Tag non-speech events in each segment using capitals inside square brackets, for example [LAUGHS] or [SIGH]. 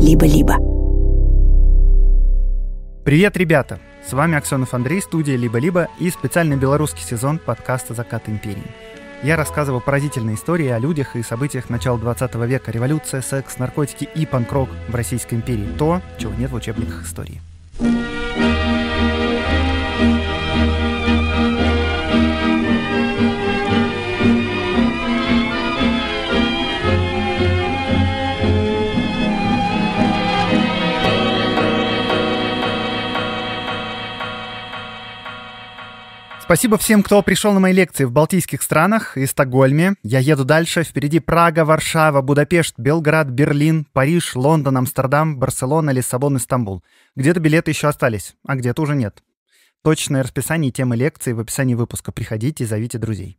либо-либо. Привет, ребята! С вами Аксенов Андрей, студия «Либо-либо» и специальный белорусский сезон подкаста «Закат империи». Я рассказываю поразительные истории о людях и событиях начала 20 века, революция, секс, наркотики и панк-рок в Российской империи. То, чего нет в учебниках истории. Спасибо всем, кто пришел на мои лекции в Балтийских странах и Стокгольме. Я еду дальше. Впереди Прага, Варшава, Будапешт, Белград, Берлин, Париж, Лондон, Амстердам, Барселона, Лиссабон и Стамбул. Где-то билеты еще остались, а где-то уже нет. Точное расписание и темы лекций в описании выпуска. Приходите и зовите друзей.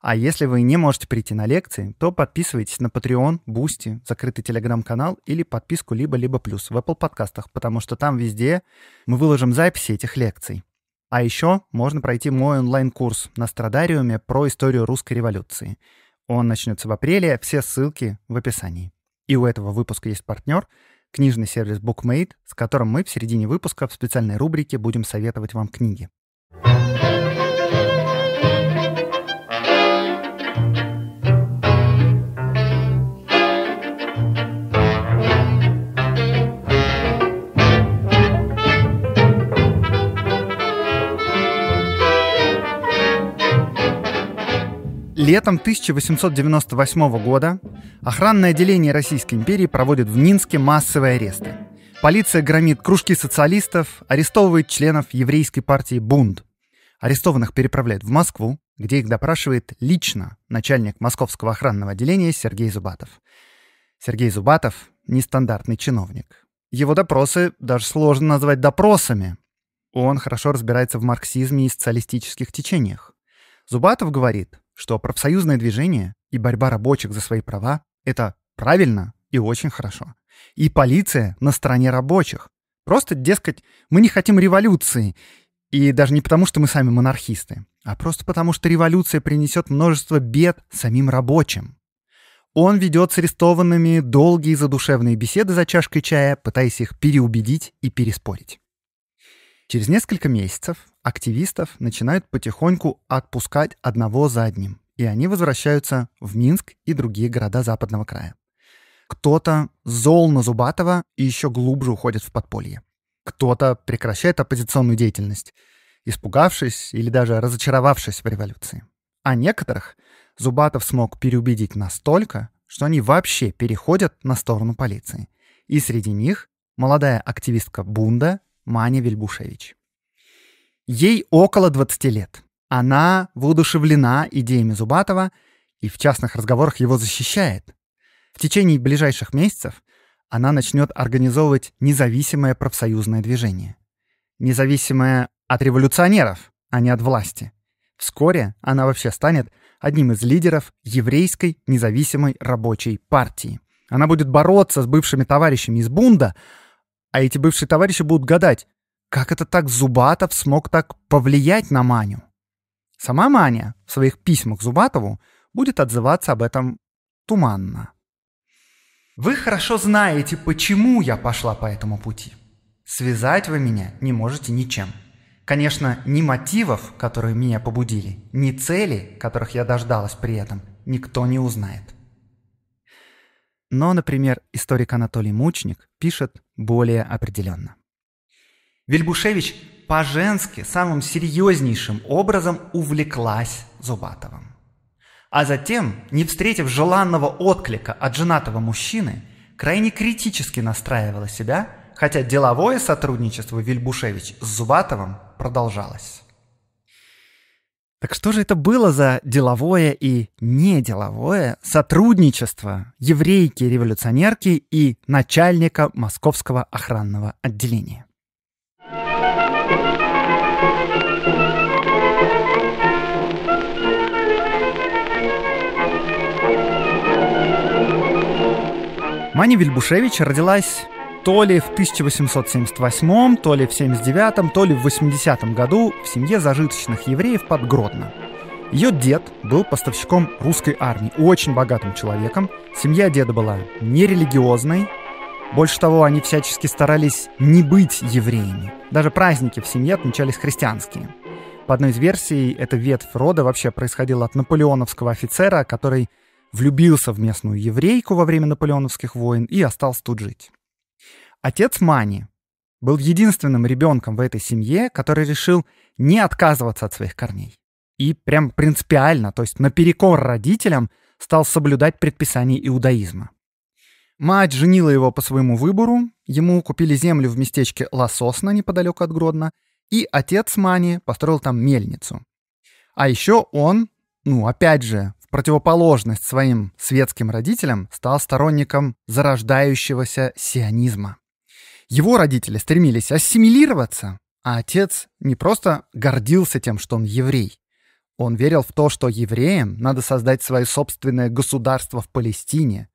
А если вы не можете прийти на лекции, то подписывайтесь на Patreon, Boosty, закрытый телеграм-канал или подписку либо-либо плюс в Apple подкастах, потому что там везде мы выложим записи этих лекций. А еще можно пройти мой онлайн-курс на Страдариуме про историю русской революции. Он начнется в апреле, все ссылки в описании. И у этого выпуска есть партнер — книжный сервис BookMate, с которым мы в середине выпуска в специальной рубрике будем советовать вам книги. Летом 1898 года охранное отделение Российской империи проводит в Минске массовые аресты. Полиция громит кружки социалистов, арестовывает членов еврейской партии «Бунт». Арестованных переправляют в Москву, где их допрашивает лично начальник московского охранного отделения Сергей Зубатов. Сергей Зубатов – нестандартный чиновник. Его допросы даже сложно назвать допросами. Он хорошо разбирается в марксизме и социалистических течениях. Зубатов говорит – что профсоюзное движение и борьба рабочих за свои права — это правильно и очень хорошо. И полиция на стороне рабочих. Просто, дескать, мы не хотим революции. И даже не потому, что мы сами монархисты, а просто потому, что революция принесет множество бед самим рабочим. Он ведет с арестованными долгие задушевные беседы за чашкой чая, пытаясь их переубедить и переспорить. Через несколько месяцев активистов начинают потихоньку отпускать одного за одним, и они возвращаются в Минск и другие города Западного края. Кто-то зол на Зубатова и еще глубже уходит в подполье. Кто-то прекращает оппозиционную деятельность, испугавшись или даже разочаровавшись в революции. А некоторых Зубатов смог переубедить настолько, что они вообще переходят на сторону полиции. И среди них молодая активистка Бунда Маня Вельбушевич. Ей около 20 лет. Она воодушевлена идеями Зубатова и в частных разговорах его защищает. В течение ближайших месяцев она начнет организовывать независимое профсоюзное движение. Независимое от революционеров, а не от власти. Вскоре она вообще станет одним из лидеров еврейской независимой рабочей партии. Она будет бороться с бывшими товарищами из Бунда, а эти бывшие товарищи будут гадать, как это так Зубатов смог так повлиять на Маню? Сама Маня в своих письмах Зубатову будет отзываться об этом туманно. «Вы хорошо знаете, почему я пошла по этому пути. Связать вы меня не можете ничем. Конечно, ни мотивов, которые меня побудили, ни цели, которых я дождалась при этом, никто не узнает. Но, например, историк Анатолий Мучник пишет более определенно. Вельбушевич по-женски самым серьезнейшим образом увлеклась Зубатовым. А затем, не встретив желанного отклика от женатого мужчины, крайне критически настраивала себя, хотя деловое сотрудничество Вильбушевич с Зубатовым продолжалось. Так что же это было за деловое и неделовое сотрудничество еврейки-революционерки и начальника московского охранного отделения? Маня Вильбушевич родилась то ли в 1878, то ли в 79, то ли в 80 году в семье зажиточных евреев под Гродно. Ее дед был поставщиком русской армии, очень богатым человеком. Семья деда была нерелигиозной. Больше того, они всячески старались не быть евреями. Даже праздники в семье отмечались христианские. По одной из версий, эта ветвь рода вообще происходила от наполеоновского офицера, который влюбился в местную еврейку во время наполеоновских войн и остался тут жить. Отец Мани был единственным ребенком в этой семье, который решил не отказываться от своих корней. И прям принципиально, то есть наперекор родителям, стал соблюдать предписания иудаизма. Мать женила его по своему выбору, ему купили землю в местечке Лососна неподалеку от Гродно, и отец Мани построил там мельницу. А еще он, ну опять же, в противоположность своим светским родителям, стал сторонником зарождающегося сионизма. Его родители стремились ассимилироваться, а отец не просто гордился тем, что он еврей. Он верил в то, что евреям надо создать свое собственное государство в Палестине.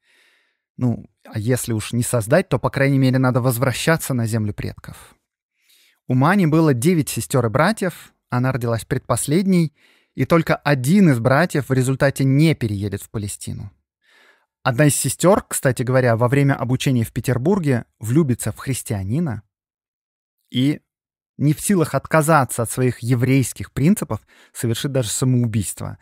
Ну, а если уж не создать, то, по крайней мере, надо возвращаться на землю предков. У Мани было девять сестер и братьев, она родилась предпоследней, и только один из братьев в результате не переедет в Палестину. Одна из сестер, кстати говоря, во время обучения в Петербурге влюбится в христианина и не в силах отказаться от своих еврейских принципов совершит даже самоубийство.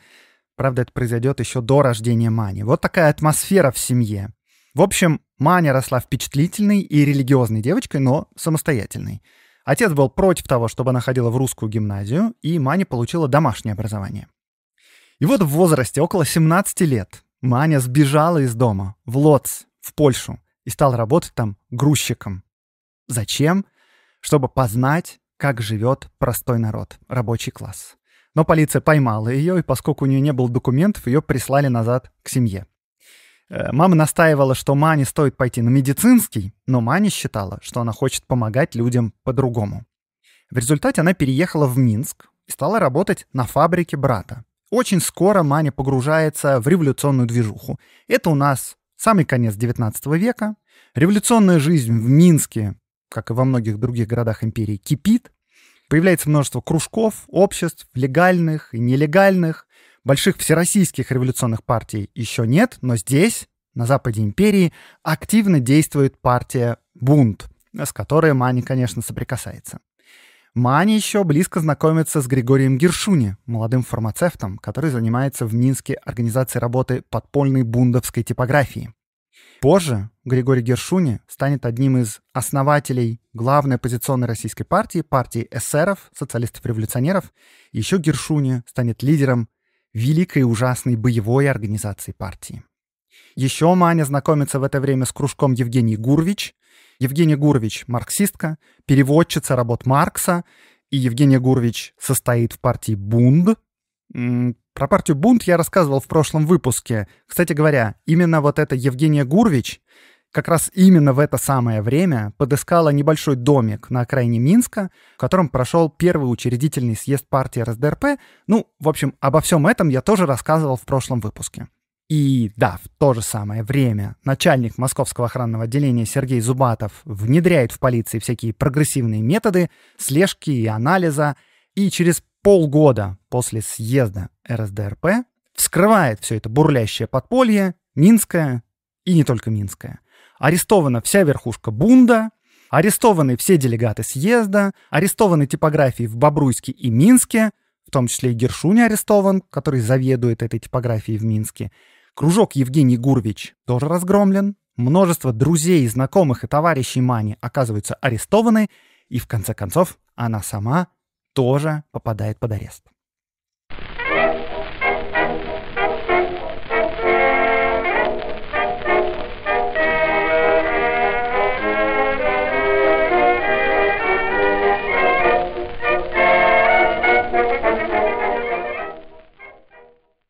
Правда, это произойдет еще до рождения Мани. Вот такая атмосфера в семье. В общем, Маня росла впечатлительной и религиозной девочкой, но самостоятельной. Отец был против того, чтобы она ходила в русскую гимназию, и Маня получила домашнее образование. И вот в возрасте около 17 лет Маня сбежала из дома в Лоц, в Польшу, и стала работать там грузчиком. Зачем? Чтобы познать, как живет простой народ, рабочий класс. Но полиция поймала ее, и поскольку у нее не было документов, ее прислали назад к семье. Э, мама настаивала, что Мане стоит пойти на медицинский, но Маня считала, что она хочет помогать людям по-другому. В результате она переехала в Минск и стала работать на фабрике брата. Очень скоро Маня погружается в революционную движуху. Это у нас самый конец 19 века. Революционная жизнь в Минске, как и во многих других городах империи, кипит. Появляется множество кружков, обществ, легальных и нелегальных. Больших всероссийских революционных партий еще нет, но здесь, на западе империи, активно действует партия «Бунт», с которой Маня, конечно, соприкасается. Маня еще близко знакомится с Григорием Гершуни, молодым фармацевтом, который занимается в Минске организацией работы подпольной бундовской типографии. Позже Григорий Гершуни станет одним из основателей главной оппозиционной российской партии, партии эсеров, социалистов-революционеров. Еще Гершуни станет лидером великой и ужасной боевой организации партии. Еще Маня знакомится в это время с кружком Евгений Гурвич, Евгения Гурович – марксистка, переводчица работ Маркса, и Евгения Гурович состоит в партии «Бунд». Про партию Бунд я рассказывал в прошлом выпуске. Кстати говоря, именно вот эта Евгения Гурвич как раз именно в это самое время подыскала небольшой домик на окраине Минска, в котором прошел первый учредительный съезд партии РСДРП. Ну, в общем, обо всем этом я тоже рассказывал в прошлом выпуске. И да, в то же самое время начальник московского охранного отделения Сергей Зубатов внедряет в полиции всякие прогрессивные методы слежки и анализа, и через полгода после съезда РСДРП вскрывает все это бурлящее подполье, Минское и не только Минское. Арестована вся верхушка Бунда, арестованы все делегаты съезда, арестованы типографии в Бобруйске и Минске, в том числе и Гершуни арестован, который заведует этой типографией в Минске. Кружок Евгений Гурвич тоже разгромлен, множество друзей, знакомых и товарищей Мани оказываются арестованы, и в конце концов она сама тоже попадает под арест.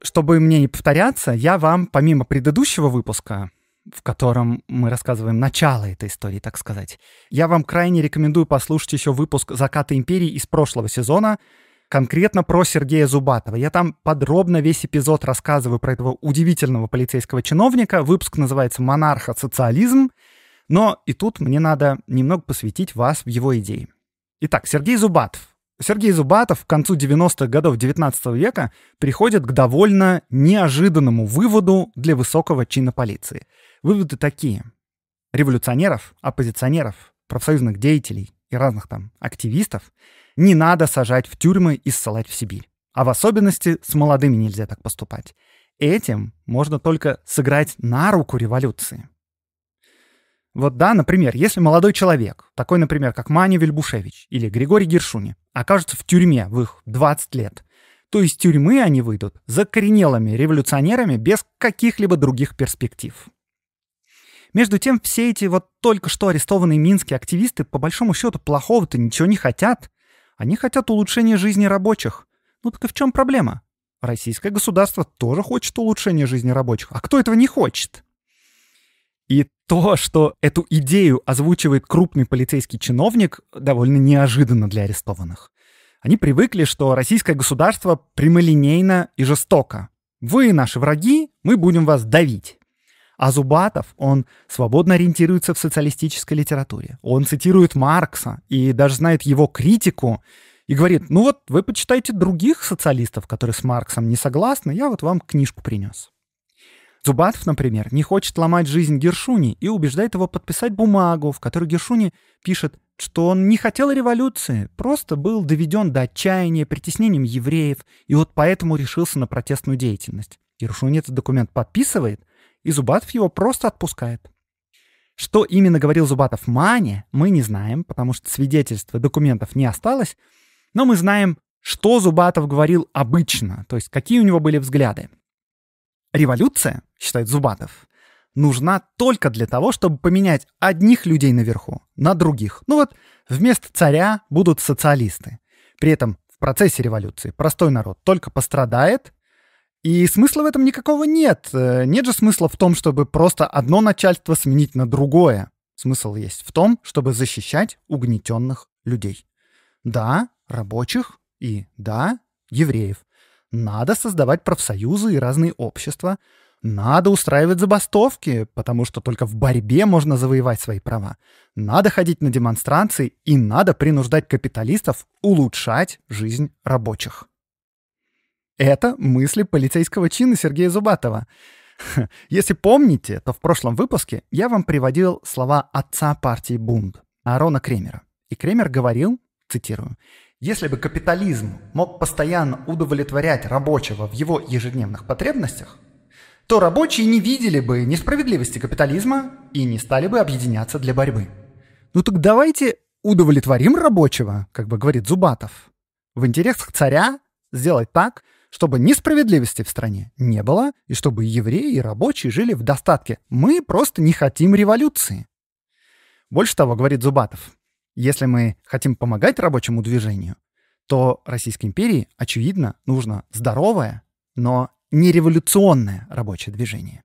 чтобы мне не повторяться, я вам, помимо предыдущего выпуска, в котором мы рассказываем начало этой истории, так сказать, я вам крайне рекомендую послушать еще выпуск «Закаты империи» из прошлого сезона, конкретно про Сергея Зубатова. Я там подробно весь эпизод рассказываю про этого удивительного полицейского чиновника. Выпуск называется «Монарха-социализм». Но и тут мне надо немного посвятить вас в его идеи. Итак, Сергей Зубатов Сергей Зубатов к концу 90-х годов 19 века приходит к довольно неожиданному выводу для высокого чина полиции. Выводы такие. Революционеров, оппозиционеров, профсоюзных деятелей и разных там активистов не надо сажать в тюрьмы и ссылать в Сибирь. А в особенности с молодыми нельзя так поступать. Этим можно только сыграть на руку революции. Вот да, например, если молодой человек, такой, например, как Маня Вельбушевич или Григорий Гершуни, окажется в тюрьме в их 20 лет, то из тюрьмы они выйдут закоренелыми революционерами без каких-либо других перспектив. Между тем, все эти вот только что арестованные минские активисты по большому счету плохого-то ничего не хотят. Они хотят улучшения жизни рабочих. Ну так и в чем проблема? Российское государство тоже хочет улучшения жизни рабочих. А кто этого не хочет? И то, что эту идею озвучивает крупный полицейский чиновник, довольно неожиданно для арестованных. Они привыкли, что российское государство прямолинейно и жестоко. Вы наши враги, мы будем вас давить. А Зубатов, он свободно ориентируется в социалистической литературе. Он цитирует Маркса и даже знает его критику и говорит, ну вот вы почитайте других социалистов, которые с Марксом не согласны, я вот вам книжку принес. Зубатов, например, не хочет ломать жизнь Гершуни и убеждает его подписать бумагу, в которой Гершуни пишет, что он не хотел революции, просто был доведен до отчаяния притеснением евреев, и вот поэтому решился на протестную деятельность. Гершуни этот документ подписывает, и Зубатов его просто отпускает. Что именно говорил Зубатов Мане, мы не знаем, потому что свидетельства документов не осталось, но мы знаем, что Зубатов говорил обычно, то есть какие у него были взгляды. Революция, считает Зубатов, нужна только для того, чтобы поменять одних людей наверху на других. Ну вот, вместо царя будут социалисты. При этом в процессе революции простой народ только пострадает, и смысла в этом никакого нет. Э, нет же смысла в том, чтобы просто одно начальство сменить на другое. Смысл есть в том, чтобы защищать угнетенных людей. Да, рабочих и да, евреев. Надо создавать профсоюзы и разные общества. Надо устраивать забастовки, потому что только в борьбе можно завоевать свои права. Надо ходить на демонстрации и надо принуждать капиталистов улучшать жизнь рабочих. Это мысли полицейского чина Сергея Зубатова. Если помните, то в прошлом выпуске я вам приводил слова отца партии Бунд, Арона Кремера. И Кремер говорил, цитирую, если бы капитализм мог постоянно удовлетворять рабочего в его ежедневных потребностях, то рабочие не видели бы несправедливости капитализма и не стали бы объединяться для борьбы. Ну так давайте удовлетворим рабочего, как бы говорит Зубатов. В интересах царя сделать так, чтобы несправедливости в стране не было, и чтобы евреи и рабочие жили в достатке. Мы просто не хотим революции. Больше того, говорит Зубатов, если мы хотим помогать рабочему движению, то Российской империи, очевидно, нужно здоровое, но не революционное рабочее движение.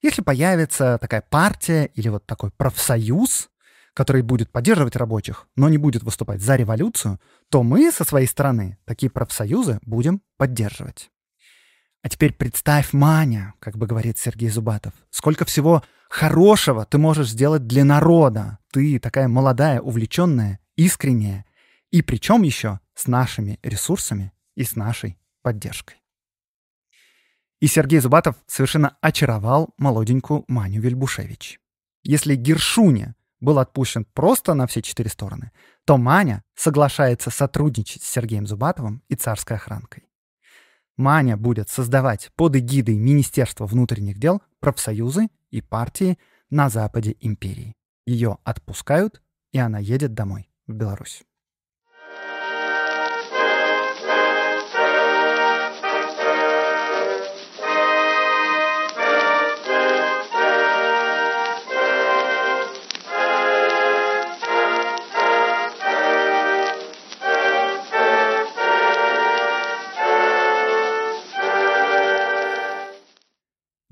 Если появится такая партия или вот такой профсоюз, который будет поддерживать рабочих, но не будет выступать за революцию, то мы со своей стороны такие профсоюзы будем поддерживать. А теперь представь, Маня, как бы говорит Сергей Зубатов, сколько всего хорошего ты можешь сделать для народа ты такая молодая, увлеченная, искренняя, и причем еще с нашими ресурсами и с нашей поддержкой. И Сергей Зубатов совершенно очаровал молоденькую Маню Вельбушевич. Если Гершуня был отпущен просто на все четыре стороны, то Маня соглашается сотрудничать с Сергеем Зубатовым и царской охранкой. Маня будет создавать под эгидой Министерства внутренних дел профсоюзы и партии на западе империи. Ее отпускают, и она едет домой, в Беларусь.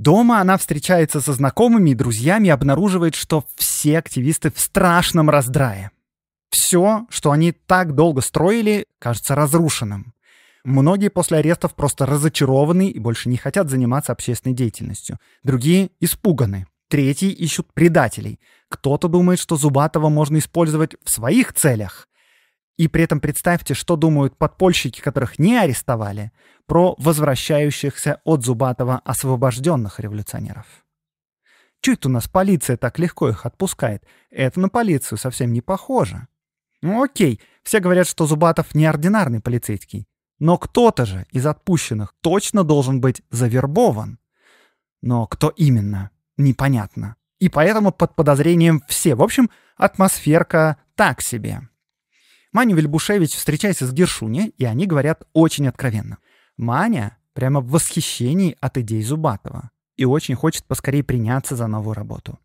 Дома она встречается со знакомыми и друзьями и обнаруживает, что все активисты в страшном раздрае. Все, что они так долго строили, кажется разрушенным. Многие после арестов просто разочарованы и больше не хотят заниматься общественной деятельностью. Другие испуганы. Третьи ищут предателей. Кто-то думает, что Зубатова можно использовать в своих целях. И при этом представьте, что думают подпольщики, которых не арестовали, про возвращающихся от Зубатова освобожденных революционеров. Чуть у нас полиция так легко их отпускает. Это на полицию совсем не похоже. Ну окей, все говорят, что Зубатов неординарный полицейский. Но кто-то же из отпущенных точно должен быть завербован. Но кто именно, непонятно. И поэтому под подозрением все. В общем, атмосферка так себе. Маню Вильбушевич встречается с Гершуни, и они говорят очень откровенно. Маня прямо в восхищении от идей Зубатова и очень хочет поскорее приняться за новую работу.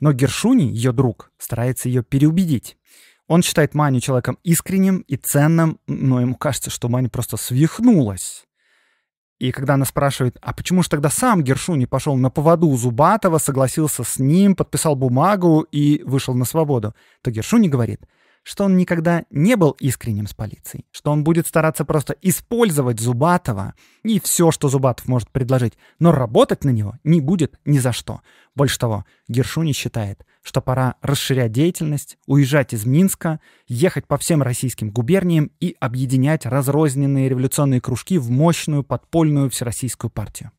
Но Гершуни, ее друг, старается ее переубедить. Он считает Маню человеком искренним и ценным, но ему кажется, что Маня просто свихнулась. И когда она спрашивает, а почему же тогда сам Гершуни пошел на поводу Зубатова, согласился с ним, подписал бумагу и вышел на свободу, то Гершуни говорит – что он никогда не был искренним с полицией, что он будет стараться просто использовать Зубатова и все, что Зубатов может предложить, но работать на него не будет ни за что. Больше того, Гершуни считает, что пора расширять деятельность, уезжать из Минска, ехать по всем российским губерниям и объединять разрозненные революционные кружки в мощную подпольную всероссийскую партию.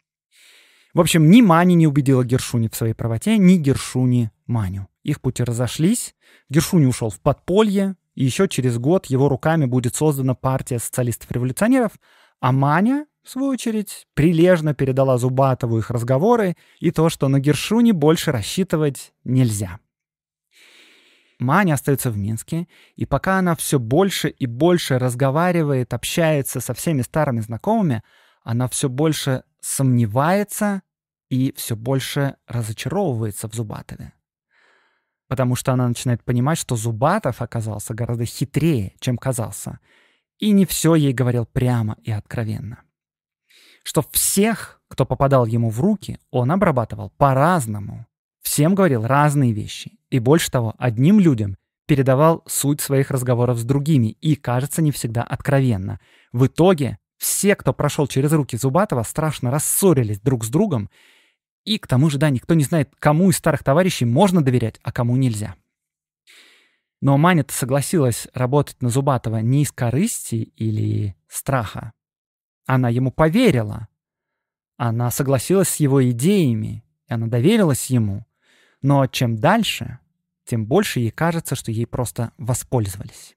В общем, ни Мани не убедила Гершуни в своей правоте, ни Гершуни Маню. Их пути разошлись, Гершуни ушел в подполье, и еще через год его руками будет создана партия социалистов-революционеров, а Маня, в свою очередь, прилежно передала Зубатову их разговоры и то, что на Гершуни больше рассчитывать нельзя. Маня остается в Минске, и пока она все больше и больше разговаривает, общается со всеми старыми знакомыми, она все больше сомневается и все больше разочаровывается в Зубатове потому что она начинает понимать, что Зубатов оказался гораздо хитрее, чем казался, и не все ей говорил прямо и откровенно. Что всех, кто попадал ему в руки, он обрабатывал по-разному, всем говорил разные вещи, и больше того, одним людям передавал суть своих разговоров с другими и, кажется, не всегда откровенно. В итоге все, кто прошел через руки Зубатова, страшно рассорились друг с другом и к тому же, да, никто не знает, кому из старых товарищей можно доверять, а кому нельзя. Но маня согласилась работать на Зубатова не из корысти или страха. Она ему поверила. Она согласилась с его идеями, она доверилась ему. Но чем дальше, тем больше ей кажется, что ей просто воспользовались.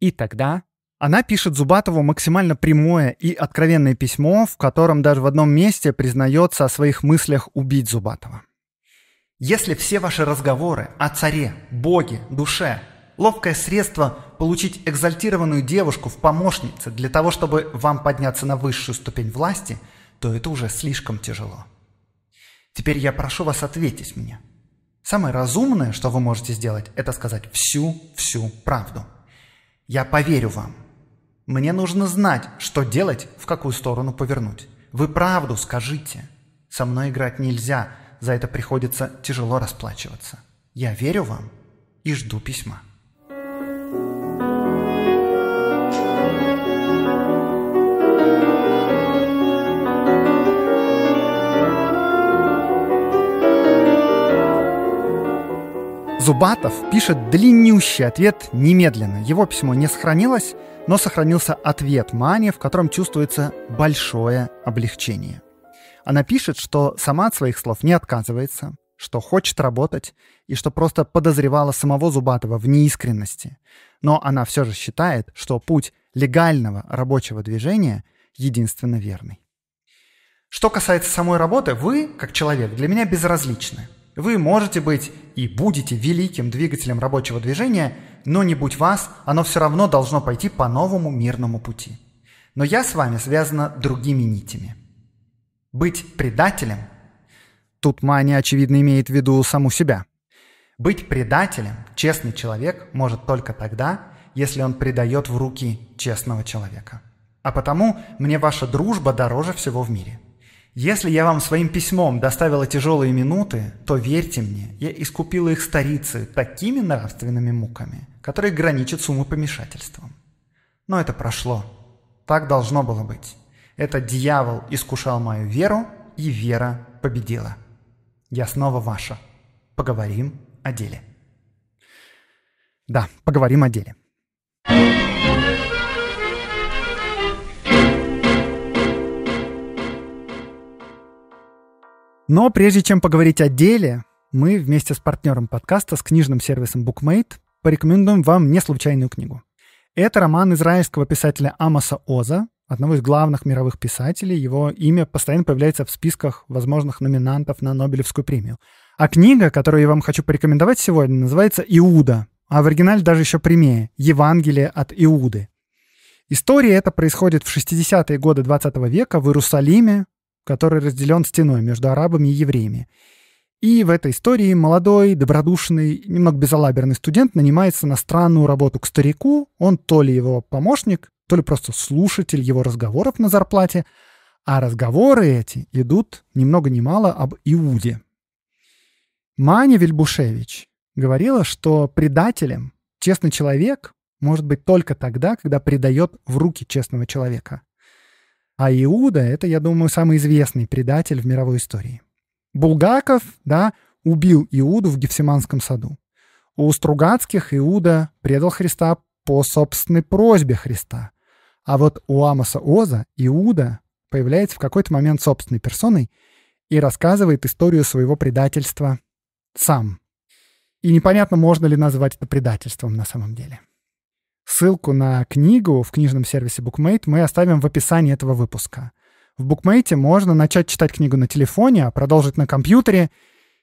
И тогда она пишет Зубатову максимально прямое и откровенное письмо, в котором даже в одном месте признается о своих мыслях убить Зубатова. «Если все ваши разговоры о царе, боге, душе – ловкое средство получить экзальтированную девушку в помощнице для того, чтобы вам подняться на высшую ступень власти, то это уже слишком тяжело. Теперь я прошу вас ответить мне. Самое разумное, что вы можете сделать, это сказать всю-всю правду. Я поверю вам, мне нужно знать, что делать, в какую сторону повернуть. Вы правду скажите. Со мной играть нельзя, за это приходится тяжело расплачиваться. Я верю вам и жду письма. Зубатов пишет длиннющий ответ немедленно. Его письмо не сохранилось, но сохранился ответ Мани, в котором чувствуется большое облегчение. Она пишет, что сама от своих слов не отказывается, что хочет работать и что просто подозревала самого Зубатова в неискренности. Но она все же считает, что путь легального рабочего движения единственно верный. Что касается самой работы, вы, как человек, для меня безразличны. Вы можете быть и будете великим двигателем рабочего движения – но не будь вас, оно все равно должно пойти по новому мирному пути. Но я с вами связана другими нитями. Быть предателем – тут мания, очевидно, имеет в виду саму себя. Быть предателем честный человек может только тогда, если он предает в руки честного человека. А потому мне ваша дружба дороже всего в мире. Если я вам своим письмом доставила тяжелые минуты, то верьте мне, я искупила их старицы такими нравственными муками, которые граничат с умопомешательством. Но это прошло. Так должно было быть. Это дьявол искушал мою веру, и вера победила. Я снова ваша. Поговорим о деле. Да, поговорим о деле. thank you Но прежде чем поговорить о деле, мы вместе с партнером подкаста, с книжным сервисом BookMate, порекомендуем вам неслучайную книгу. Это роман израильского писателя Амоса Оза, одного из главных мировых писателей. Его имя постоянно появляется в списках возможных номинантов на Нобелевскую премию. А книга, которую я вам хочу порекомендовать сегодня, называется «Иуда», а в оригинале даже еще прямее «Евангелие от Иуды». История эта происходит в 60-е годы 20 века в Иерусалиме, который разделен стеной между арабами и евреями. И в этой истории молодой, добродушный, немного безалаберный студент нанимается на странную работу к старику. Он то ли его помощник, то ли просто слушатель его разговоров на зарплате. А разговоры эти идут ни много ни мало об Иуде. Маня Вильбушевич говорила, что предателем честный человек может быть только тогда, когда предает в руки честного человека. А Иуда — это, я думаю, самый известный предатель в мировой истории. Булгаков, да, убил Иуду в Гефсиманском саду. У Стругацких Иуда предал Христа по собственной просьбе Христа. А вот у Амоса Оза Иуда появляется в какой-то момент собственной персоной и рассказывает историю своего предательства сам. И непонятно, можно ли назвать это предательством на самом деле. Ссылку на книгу в книжном сервисе BookMate мы оставим в описании этого выпуска. В BookMate можно начать читать книгу на телефоне, а продолжить на компьютере,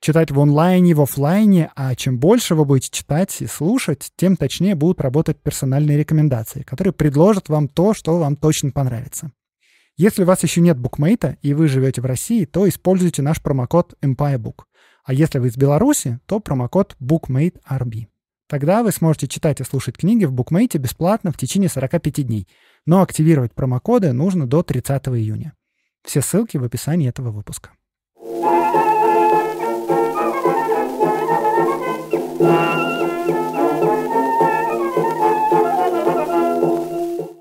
читать в онлайне, в офлайне, а чем больше вы будете читать и слушать, тем точнее будут работать персональные рекомендации, которые предложат вам то, что вам точно понравится. Если у вас еще нет букмейта и вы живете в России, то используйте наш промокод EmpireBook. А если вы из Беларуси, то промокод BookMateRB. Тогда вы сможете читать и слушать книги в букмейте бесплатно в течение 45 дней, но активировать промокоды нужно до 30 июня. Все ссылки в описании этого выпуска.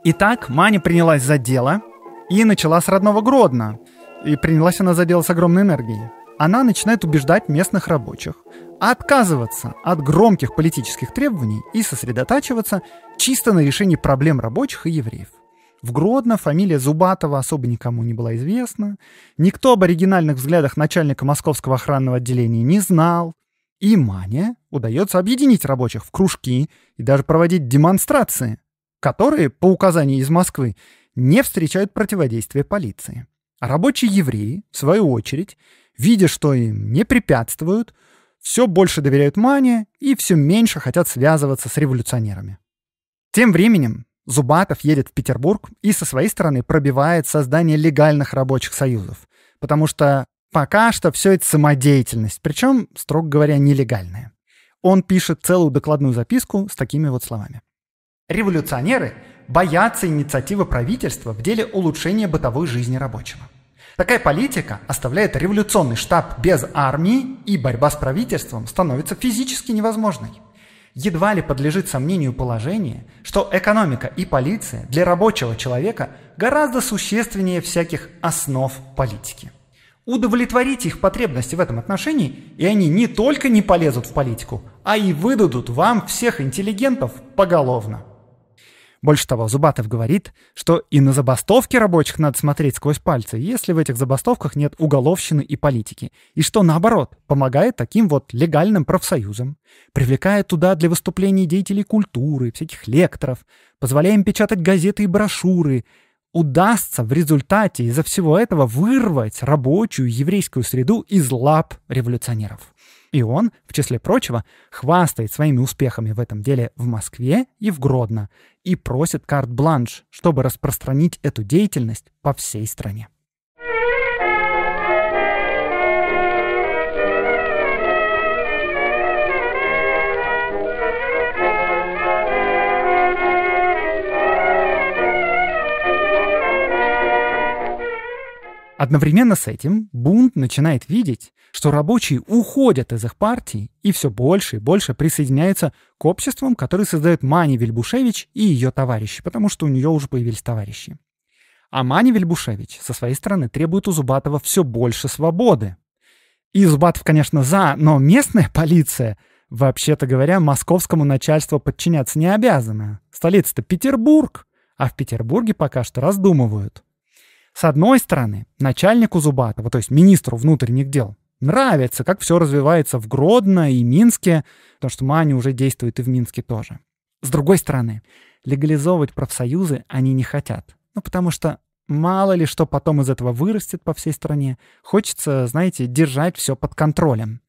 Итак, Маня принялась за дело и начала с родного Гродно. И принялась она за дело с огромной энергией она начинает убеждать местных рабочих отказываться от громких политических требований и сосредотачиваться чисто на решении проблем рабочих и евреев. В Гродно фамилия Зубатова особо никому не была известна, никто об оригинальных взглядах начальника московского охранного отделения не знал, и Мане удается объединить рабочих в кружки и даже проводить демонстрации, которые, по указанию из Москвы, не встречают противодействия полиции. А рабочие евреи, в свою очередь, видя, что им не препятствуют, все больше доверяют мане и все меньше хотят связываться с революционерами. Тем временем Зубатов едет в Петербург и со своей стороны пробивает создание легальных рабочих союзов, потому что пока что все это самодеятельность, причем, строго говоря, нелегальная. Он пишет целую докладную записку с такими вот словами. Революционеры боятся инициативы правительства в деле улучшения бытовой жизни рабочего. Такая политика оставляет революционный штаб без армии, и борьба с правительством становится физически невозможной. Едва ли подлежит сомнению положение, что экономика и полиция для рабочего человека гораздо существеннее всяких основ политики. Удовлетворите их потребности в этом отношении, и они не только не полезут в политику, а и выдадут вам всех интеллигентов поголовно. Больше того, Зубатов говорит, что и на забастовки рабочих надо смотреть сквозь пальцы, если в этих забастовках нет уголовщины и политики, и что, наоборот, помогает таким вот легальным профсоюзам, привлекая туда для выступлений деятелей культуры, всяких лекторов, позволяя им печатать газеты и брошюры, удастся в результате из-за всего этого вырвать рабочую еврейскую среду из лап революционеров. И он, в числе прочего, хвастает своими успехами в этом деле в Москве и в Гродно и просит карт-бланш, чтобы распространить эту деятельность по всей стране. Одновременно с этим Бунт начинает видеть, что рабочие уходят из их партии и все больше и больше присоединяются к обществам, которые создают Мани Вильбушевич и ее товарищи, потому что у нее уже появились товарищи. А Мани Вильбушевич со своей стороны требует у Зубатова все больше свободы. И Зубатов, конечно, за, но местная полиция, вообще-то говоря, московскому начальству подчиняться не обязана. Столица-то Петербург, а в Петербурге пока что раздумывают. С одной стороны, начальнику Зубатова, то есть министру внутренних дел, нравится, как все развивается в Гродно и Минске, потому что Мани уже действует и в Минске тоже. С другой стороны, легализовывать профсоюзы они не хотят. Ну, потому что мало ли что потом из этого вырастет по всей стране. Хочется, знаете, держать все под контролем.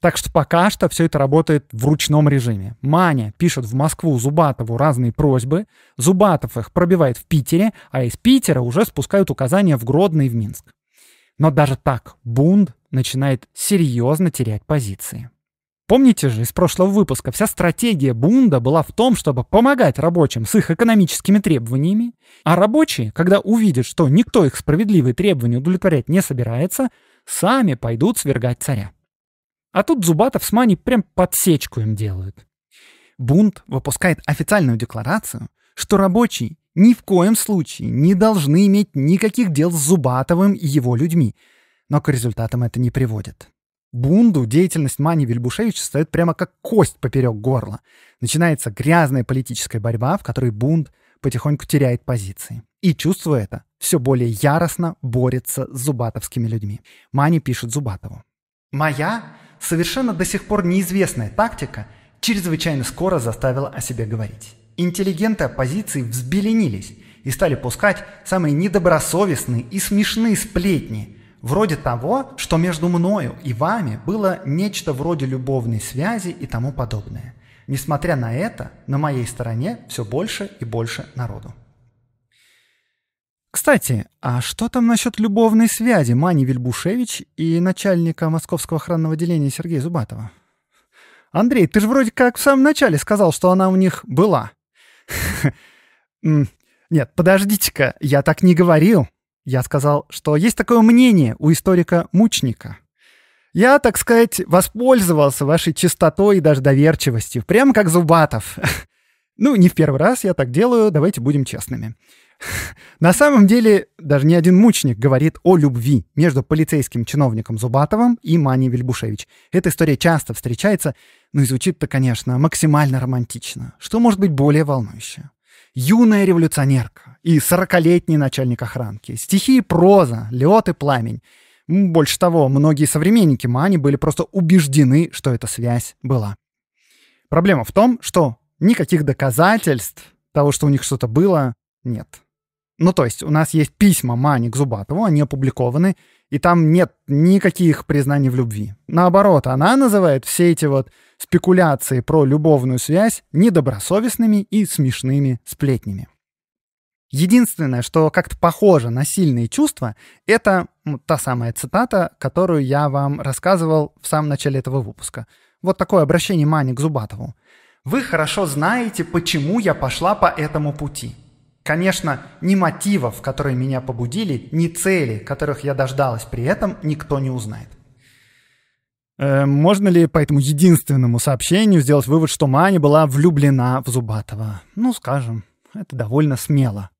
Так что пока что все это работает в ручном режиме. Маня пишет в Москву Зубатову разные просьбы, Зубатов их пробивает в Питере, а из Питера уже спускают указания в Гродно и в Минск. Но даже так бунт начинает серьезно терять позиции. Помните же из прошлого выпуска, вся стратегия Бунда была в том, чтобы помогать рабочим с их экономическими требованиями, а рабочие, когда увидят, что никто их справедливые требования удовлетворять не собирается, сами пойдут свергать царя. А тут Зубатов с мани прям подсечку им делают. Бунт выпускает официальную декларацию, что рабочие ни в коем случае не должны иметь никаких дел с Зубатовым и его людьми – но к результатам это не приводит. Бунду деятельность Мани Вильбушевича стоит прямо как кость поперек горла. Начинается грязная политическая борьба, в которой Бунд потихоньку теряет позиции. И, чувствуя это, все более яростно борется с зубатовскими людьми. Мани пишет Зубатову. «Моя совершенно до сих пор неизвестная тактика чрезвычайно скоро заставила о себе говорить. Интеллигенты оппозиции взбеленились и стали пускать самые недобросовестные и смешные сплетни – Вроде того, что между мною и вами было нечто вроде любовной связи и тому подобное. Несмотря на это, на моей стороне все больше и больше народу. Кстати, а что там насчет любовной связи Мани Вильбушевич и начальника Московского охранного отделения Сергея Зубатова? Андрей, ты же вроде как в самом начале сказал, что она у них была. [LAUGHS] Нет, подождите-ка, я так не говорил. Я сказал, что есть такое мнение у историка-мучника. Я, так сказать, воспользовался вашей чистотой и даже доверчивостью, прямо как Зубатов. [LAUGHS] Ну, не в первый раз я так делаю, давайте будем честными. [LAUGHS] На самом деле, даже не один мучник говорит о любви между полицейским чиновником Зубатовым и Маней Вельбушевич. Эта история часто встречается, но и звучит-то, конечно, максимально романтично. Что может быть более волнующе? юная революционерка и сорокалетний начальник охранки, стихи и проза, лед и пламень. Больше того, многие современники Мани были просто убеждены, что эта связь была. Проблема в том, что никаких доказательств того, что у них что-то было, нет. Ну, то есть у нас есть письма Мани к Зубатову, они опубликованы, и там нет никаких признаний в любви. Наоборот, она называет все эти вот спекуляции про любовную связь недобросовестными и смешными сплетнями. Единственное, что как-то похоже на сильные чувства, это та самая цитата, которую я вам рассказывал в самом начале этого выпуска. Вот такое обращение Мани к Зубатову. «Вы хорошо знаете, почему я пошла по этому пути. Конечно, ни мотивов, которые меня побудили, ни цели, которых я дождалась при этом, никто не узнает. Э, можно ли по этому единственному сообщению сделать вывод, что Маня была влюблена в Зубатова? Ну, скажем, это довольно смело.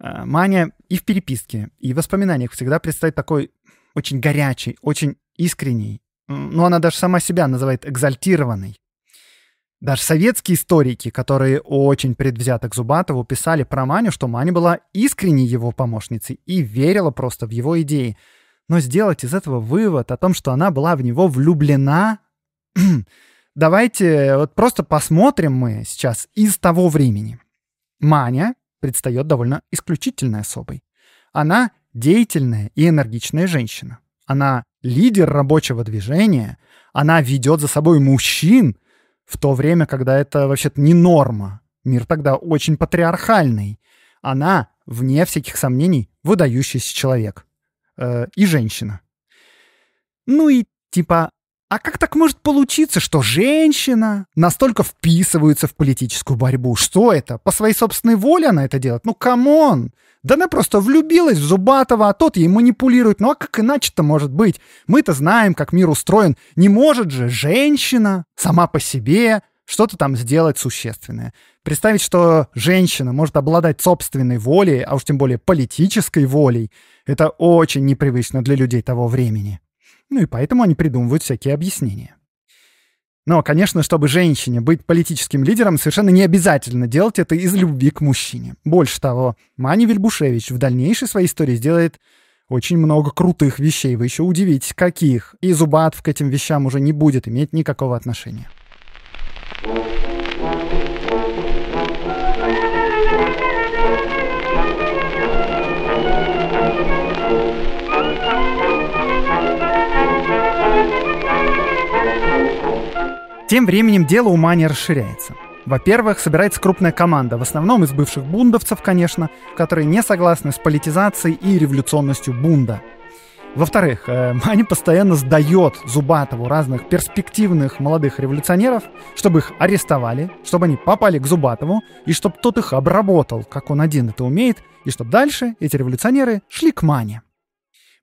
Э, Маня и в переписке, и в воспоминаниях всегда предстоит такой очень горячий, очень искренний. Но она даже сама себя называет экзальтированной. Даже советские историки, которые очень предвзято к Зубатову, писали про Маню, что Маня была искренней его помощницей и верила просто в его идеи – но сделать из этого вывод о том, что она была в него влюблена, [CLEARS THROAT] давайте э, вот просто посмотрим мы сейчас из того времени. Маня предстает довольно исключительной особой. Она деятельная и энергичная женщина. Она лидер рабочего движения, она ведет за собой мужчин, в то время, когда это вообще-то не норма. Мир тогда очень патриархальный. Она, вне всяких сомнений, выдающийся человек. Э, и женщина. Ну и типа, а как так может получиться, что женщина настолько вписывается в политическую борьбу? Что это? По своей собственной воле она это делает? Ну, камон! Да она просто влюбилась в Зубатова, а тот ей манипулирует. Ну а как иначе-то может быть? Мы-то знаем, как мир устроен. Не может же женщина сама по себе что-то там сделать существенное. Представить, что женщина может обладать собственной волей, а уж тем более политической волей, это очень непривычно для людей того времени. Ну и поэтому они придумывают всякие объяснения. Но, конечно, чтобы женщине быть политическим лидером, совершенно не обязательно делать это из любви к мужчине. Больше того, Мани Вильбушевич в дальнейшей своей истории сделает очень много крутых вещей. Вы еще удивитесь, каких. И Зубатов к этим вещам уже не будет иметь никакого отношения. Тем временем дело ума не расширяется. Во-первых, собирается крупная команда, в основном из бывших бундовцев, конечно, которые не согласны с политизацией и революционностью бунда. Во-вторых, э, Мани [LAUGHS] постоянно сдает Зубатову разных перспективных молодых революционеров, чтобы их арестовали, чтобы они попали к Зубатову, и чтобы тот их обработал, как он один это умеет, и чтобы дальше эти революционеры шли к Мане.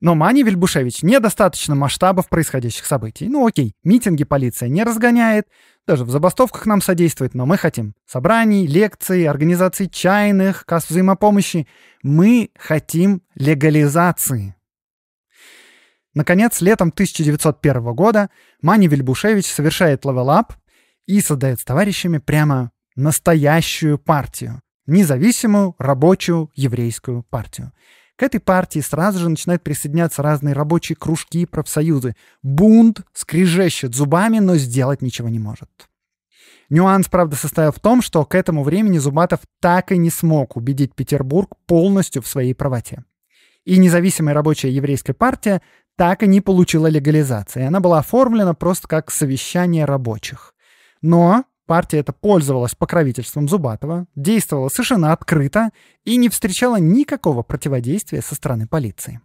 Но Мани Вильбушевич недостаточно масштабов происходящих событий. Ну окей, митинги полиция не разгоняет, даже в забастовках нам содействует, но мы хотим собраний, лекций, организаций чайных, касс взаимопомощи. Мы хотим легализации. Наконец, летом 1901 года Мани Вильбушевич совершает левелап и создает с товарищами прямо настоящую партию. Независимую рабочую еврейскую партию. К этой партии сразу же начинают присоединяться разные рабочие кружки и профсоюзы. Бунт скрежещет зубами, но сделать ничего не может. Нюанс, правда, состоял в том, что к этому времени Зубатов так и не смог убедить Петербург полностью в своей правоте. И независимая рабочая еврейская партия так и не получила легализации. Она была оформлена просто как совещание рабочих. Но партия эта пользовалась покровительством Зубатова, действовала совершенно открыто и не встречала никакого противодействия со стороны полиции.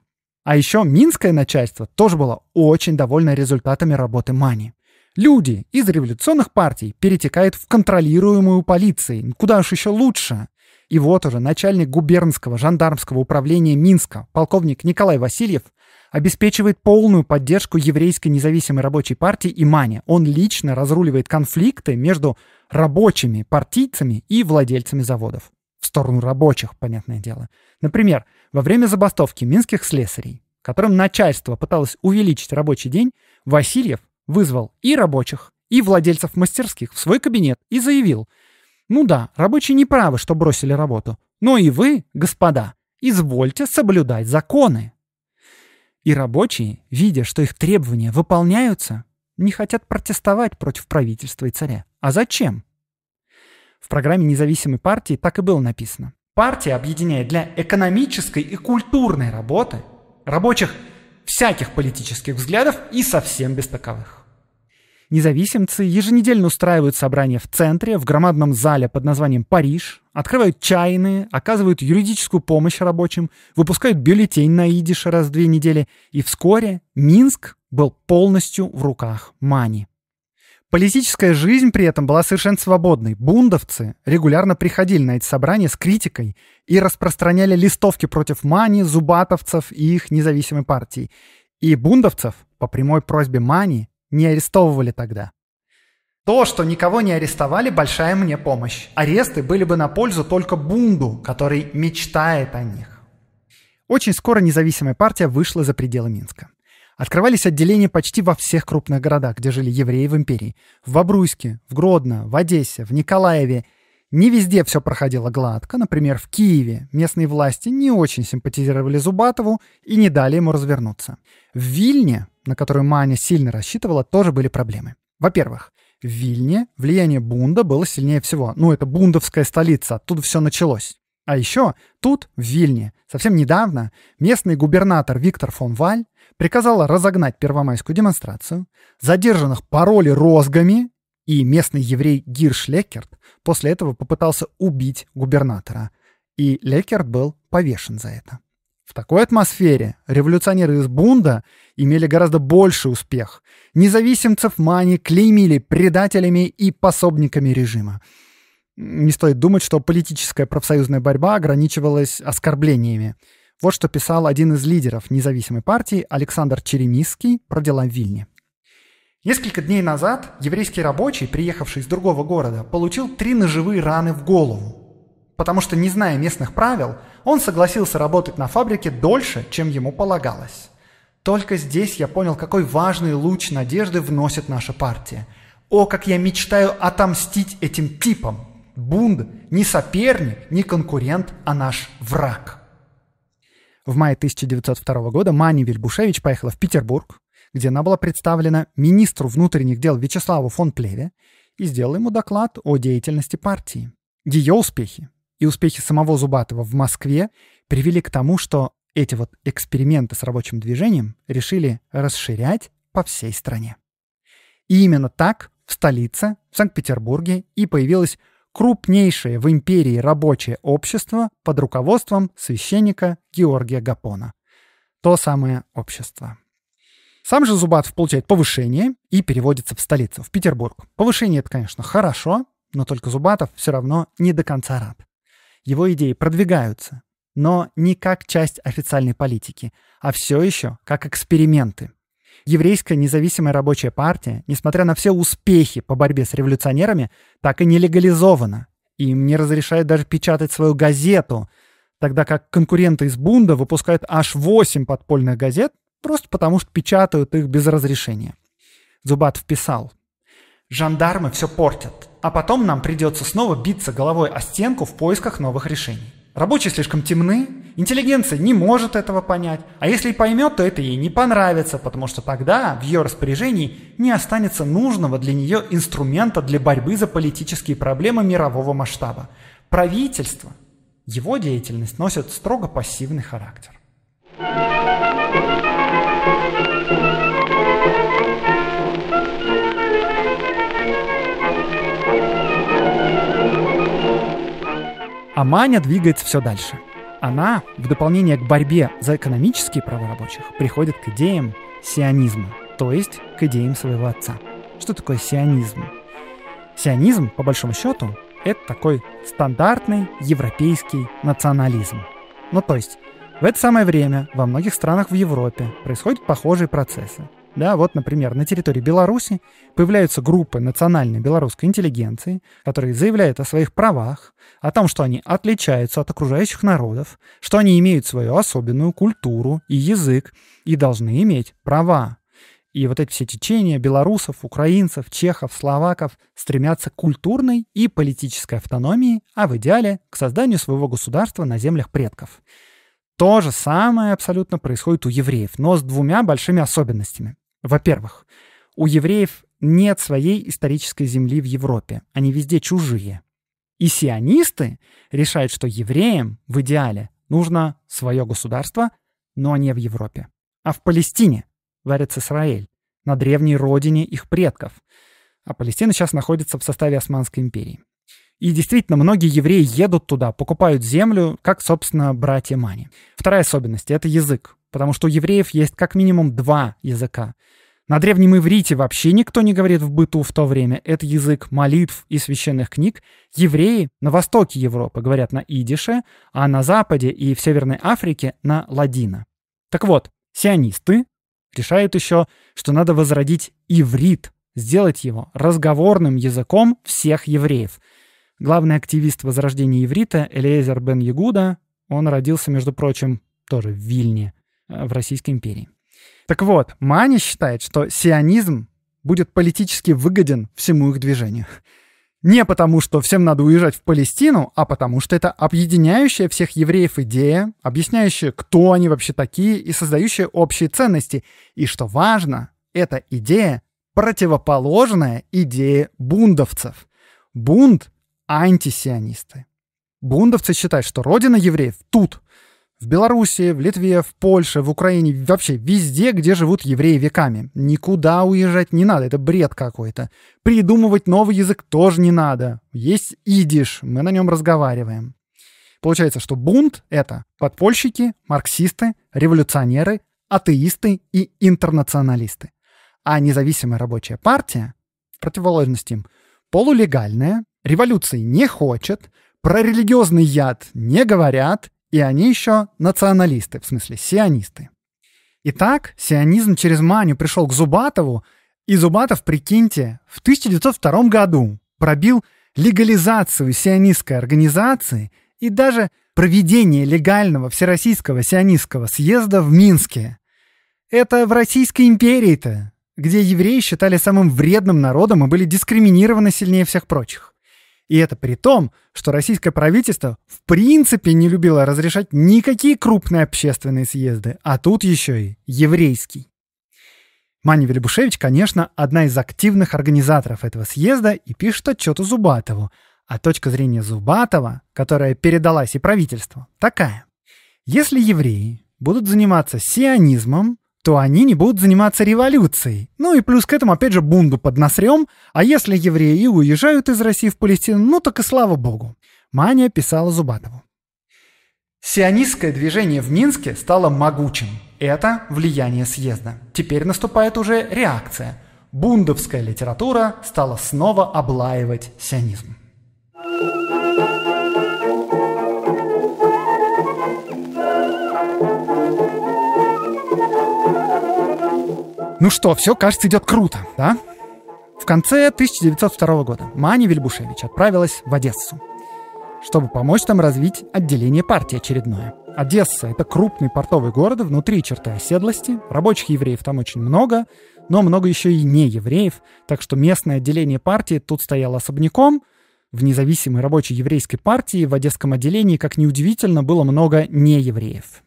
А еще минское начальство тоже было очень довольно результатами работы Мани. Люди из революционных партий перетекают в контролируемую полицией, куда уж еще лучше. И вот уже начальник губернского жандармского управления Минска, полковник Николай Васильев, обеспечивает полную поддержку еврейской независимой рабочей партии и Мане. Он лично разруливает конфликты между рабочими партийцами и владельцами заводов. В сторону рабочих, понятное дело. Например, во время забастовки минских слесарей, которым начальство пыталось увеличить рабочий день, Васильев вызвал и рабочих, и владельцев мастерских в свой кабинет и заявил, «Ну да, рабочие не правы, что бросили работу, но и вы, господа, извольте соблюдать законы». И рабочие, видя, что их требования выполняются, не хотят протестовать против правительства и царя. А зачем? В программе независимой партии так и было написано. Партия объединяет для экономической и культурной работы рабочих всяких политических взглядов и совсем без таковых. Независимцы еженедельно устраивают собрания в центре, в громадном зале под названием «Париж», открывают чайные, оказывают юридическую помощь рабочим, выпускают бюллетень на идише раз в две недели, и вскоре Минск был полностью в руках Мани. Политическая жизнь при этом была совершенно свободной. Бундовцы регулярно приходили на эти собрания с критикой и распространяли листовки против Мани, зубатовцев и их независимой партии. И бундовцев по прямой просьбе Мани не арестовывали тогда. То, что никого не арестовали, большая мне помощь. Аресты были бы на пользу только Бунду, который мечтает о них. Очень скоро независимая партия вышла за пределы Минска. Открывались отделения почти во всех крупных городах, где жили евреи в империи. В Бобруйске, в Гродно, в Одессе, в Николаеве. Не везде все проходило гладко. Например, в Киеве местные власти не очень симпатизировали Зубатову и не дали ему развернуться. В Вильне на которую Маня сильно рассчитывала, тоже были проблемы. Во-первых, в Вильне влияние Бунда было сильнее всего. Ну, это бундовская столица, тут все началось. А еще тут, в Вильне, совсем недавно местный губернатор Виктор фон Валь приказал разогнать первомайскую демонстрацию, задержанных пароли розгами, и местный еврей Гирш Леккерт после этого попытался убить губернатора. И Леккерт был повешен за это. В такой атмосфере революционеры из Бунда имели гораздо больше успех. Независимцев Мани клеймили предателями и пособниками режима. Не стоит думать, что политическая профсоюзная борьба ограничивалась оскорблениями. Вот что писал один из лидеров независимой партии Александр Черемисский про дела в Вильне. Несколько дней назад еврейский рабочий, приехавший из другого города, получил три ножевые раны в голову. Потому что, не зная местных правил, он согласился работать на фабрике дольше, чем ему полагалось. Только здесь я понял, какой важный луч надежды вносит наша партия. О, как я мечтаю отомстить этим типам! Бунд не соперник, не конкурент, а наш враг. В мае 1902 года Мани Вильбушевич поехала в Петербург, где она была представлена министру внутренних дел Вячеславу фон Плеве и сделала ему доклад о деятельности партии. Ее успехи, и успехи самого Зубатова в Москве привели к тому, что эти вот эксперименты с рабочим движением решили расширять по всей стране. И именно так в столице, в Санкт-Петербурге и появилось крупнейшее в империи рабочее общество под руководством священника Георгия Гапона. То самое общество. Сам же Зубатов получает повышение и переводится в столицу, в Петербург. Повышение это, конечно, хорошо, но только Зубатов все равно не до конца рад. Его идеи продвигаются, но не как часть официальной политики, а все еще как эксперименты. Еврейская независимая рабочая партия, несмотря на все успехи по борьбе с революционерами, так и не легализована. Им не разрешают даже печатать свою газету, тогда как конкуренты из Бунда выпускают аж 8 подпольных газет, просто потому что печатают их без разрешения. Зубатов писал, «Жандармы все портят а потом нам придется снова биться головой о стенку в поисках новых решений. Рабочие слишком темны, интеллигенция не может этого понять, а если и поймет, то это ей не понравится, потому что тогда в ее распоряжении не останется нужного для нее инструмента для борьбы за политические проблемы мирового масштаба. Правительство, его деятельность носит строго пассивный характер. А Маня двигается все дальше. Она, в дополнение к борьбе за экономические права рабочих, приходит к идеям сионизма, то есть к идеям своего отца. Что такое сионизм? Сионизм, по большому счету, это такой стандартный европейский национализм. Ну то есть, в это самое время во многих странах в Европе происходят похожие процессы. Да, вот, например, на территории Беларуси появляются группы национальной белорусской интеллигенции, которые заявляют о своих правах, о том, что они отличаются от окружающих народов, что они имеют свою особенную культуру и язык и должны иметь права. И вот эти все течения белорусов, украинцев, чехов, словаков стремятся к культурной и политической автономии, а в идеале к созданию своего государства на землях предков. То же самое абсолютно происходит у евреев, но с двумя большими особенностями. Во-первых, у евреев нет своей исторической земли в Европе. Они везде чужие. И сионисты решают, что евреям в идеале нужно свое государство, но не в Европе, а в Палестине, в эрец на древней родине их предков. А Палестина сейчас находится в составе Османской империи. И действительно, многие евреи едут туда, покупают землю, как, собственно, братья Мани. Вторая особенность — это язык. Потому что у евреев есть как минимум два языка. На древнем иврите вообще никто не говорит в быту в то время. Это язык молитв и священных книг. Евреи на востоке Европы говорят на идише, а на западе и в Северной Африке на ладино. Так вот, сионисты решают еще, что надо возродить иврит, сделать его разговорным языком всех евреев. Главный активист возрождения иврита Элиезер бен Ягуда, он родился, между прочим, тоже в Вильне – Э, в Российской империи. Так вот, Мани считает, что сионизм будет политически выгоден всему их движению. Не потому, что всем надо уезжать в Палестину, а потому, что это объединяющая всех евреев идея, объясняющая, кто они вообще такие и создающая общие ценности. И что важно, эта идея противоположная идее бундовцев. Бунд — антисионисты. Бундовцы считают, что родина евреев тут, в Беларуси, в Литве, в Польше, в Украине, вообще везде, где живут евреи веками. Никуда уезжать не надо, это бред какой-то. Придумывать новый язык тоже не надо. Есть идиш, мы на нем разговариваем. Получается, что бунт — это подпольщики, марксисты, революционеры, атеисты и интернационалисты. А независимая рабочая партия, в противоположность им, полулегальная, революции не хочет, про религиозный яд не говорят и они еще националисты, в смысле сионисты. Итак, сионизм через Маню пришел к Зубатову, и Зубатов, прикиньте, в 1902 году пробил легализацию сионистской организации и даже проведение легального Всероссийского сионистского съезда в Минске. Это в Российской империи-то, где евреи считали самым вредным народом и были дискриминированы сильнее всех прочих. И это при том, что российское правительство в принципе не любило разрешать никакие крупные общественные съезды, а тут еще и еврейский. Маня Велибушевич, конечно, одна из активных организаторов этого съезда и пишет отчету Зубатову. А точка зрения Зубатова, которая передалась и правительству, такая. Если евреи будут заниматься сионизмом, то они не будут заниматься революцией. Ну и плюс к этому, опять же, бунду под поднасрем, а если евреи уезжают из России в Палестину, ну так и слава богу. Маня писала Зубатову. Сионистское движение в Минске стало могучим. Это влияние съезда. Теперь наступает уже реакция. Бундовская литература стала снова облаивать сионизм. Ну что, все, кажется, идет круто, да? В конце 1902 года Мани Вильбушевич отправилась в Одессу, чтобы помочь там развить отделение партии очередное. Одесса — это крупный портовый город внутри черты оседлости, рабочих евреев там очень много, но много еще и не евреев, так что местное отделение партии тут стояло особняком, в независимой рабочей еврейской партии в одесском отделении, как неудивительно, было много неевреев.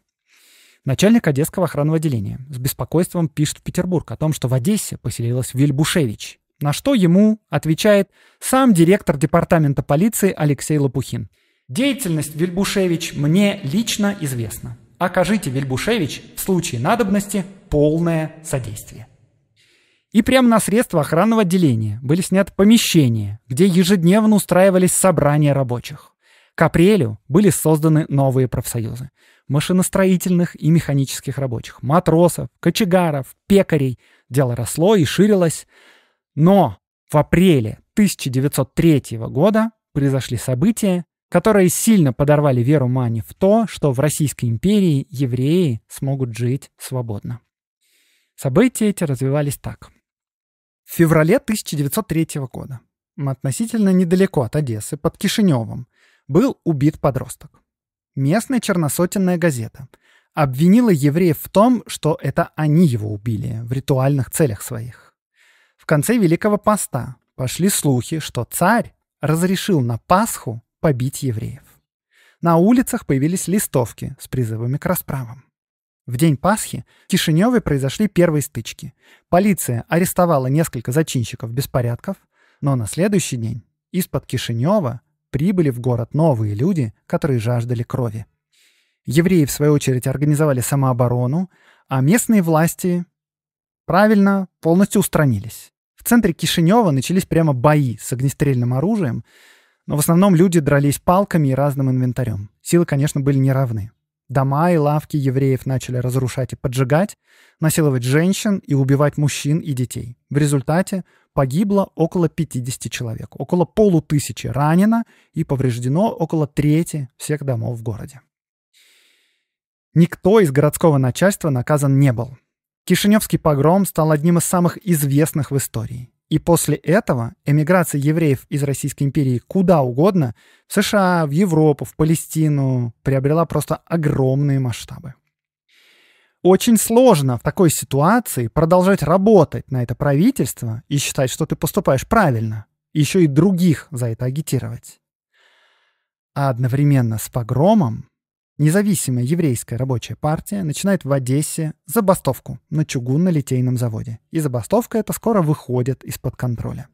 Начальник Одесского охранного отделения с беспокойством пишет в Петербург о том, что в Одессе поселилась Вильбушевич, на что ему отвечает сам директор департамента полиции Алексей Лопухин. «Деятельность Вильбушевич мне лично известна. Окажите Вильбушевич в случае надобности полное содействие». И прямо на средства охранного отделения были сняты помещения, где ежедневно устраивались собрания рабочих. К апрелю были созданы новые профсоюзы машиностроительных и механических рабочих, матросов, кочегаров, пекарей. Дело росло и ширилось. Но в апреле 1903 года произошли события, которые сильно подорвали веру Мани в то, что в Российской империи евреи смогут жить свободно. События эти развивались так. В феврале 1903 года, относительно недалеко от Одессы, под Кишиневом, был убит подросток местная черносотенная газета, обвинила евреев в том, что это они его убили в ритуальных целях своих. В конце Великого Поста пошли слухи, что царь разрешил на Пасху побить евреев. На улицах появились листовки с призывами к расправам. В день Пасхи в Кишиневе произошли первые стычки. Полиция арестовала несколько зачинщиков беспорядков, но на следующий день из-под Кишинева прибыли в город новые люди, которые жаждали крови. Евреи, в свою очередь, организовали самооборону, а местные власти, правильно, полностью устранились. В центре Кишинева начались прямо бои с огнестрельным оружием, но в основном люди дрались палками и разным инвентарем. Силы, конечно, были неравны. Дома и лавки евреев начали разрушать и поджигать, насиловать женщин и убивать мужчин и детей. В результате погибло около 50 человек, около полутысячи ранено и повреждено около трети всех домов в городе. Никто из городского начальства наказан не был. Кишиневский погром стал одним из самых известных в истории. И после этого эмиграция евреев из Российской империи куда угодно, в США, в Европу, в Палестину, приобрела просто огромные масштабы. Очень сложно в такой ситуации продолжать работать на это правительство и считать, что ты поступаешь правильно, еще и других за это агитировать. А одновременно с погромом Независимая еврейская рабочая партия начинает в Одессе забастовку на чугунно-литейном заводе. И забастовка эта скоро выходит из-под контроля.